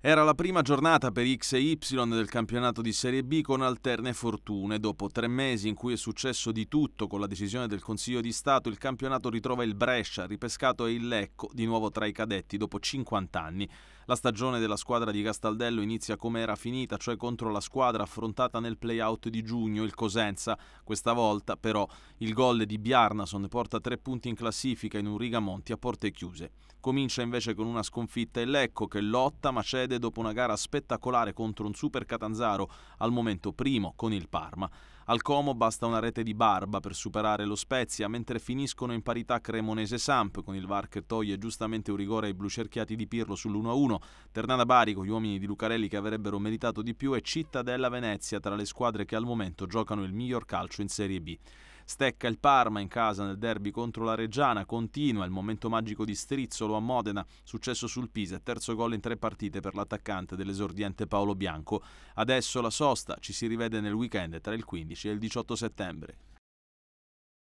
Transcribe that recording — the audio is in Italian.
Era la prima giornata per X e Y del campionato di Serie B con alterne fortune. Dopo tre mesi in cui è successo di tutto con la decisione del Consiglio di Stato, il campionato ritrova il Brescia, ripescato e il Lecco, di nuovo tra i cadetti, dopo 50 anni. La stagione della squadra di Castaldello inizia come era finita, cioè contro la squadra affrontata nel play-out di giugno, il Cosenza. Questa volta, però, il gol di Bjarnason porta tre punti in classifica in un rigamonti a porte chiuse. Comincia invece con una sconfitta il Lecco che lotta ma cede sede dopo una gara spettacolare contro un super Catanzaro, al momento primo con il Parma. Al Como basta una rete di Barba per superare lo Spezia, mentre finiscono in parità Cremonese-Samp, con il VAR che toglie giustamente un rigore ai blucerchiati di Pirlo sull'1-1, Ternana Bari con gli uomini di Lucarelli che avrebbero meritato di più e Cittadella Venezia tra le squadre che al momento giocano il miglior calcio in Serie B. Stecca il Parma in casa nel derby contro la Reggiana, continua il momento magico di Strizzolo a Modena, successo sul Pisa, terzo gol in tre partite per l'attaccante dell'esordiente Paolo Bianco. Adesso la sosta ci si rivede nel weekend tra il 15 e il 18 settembre.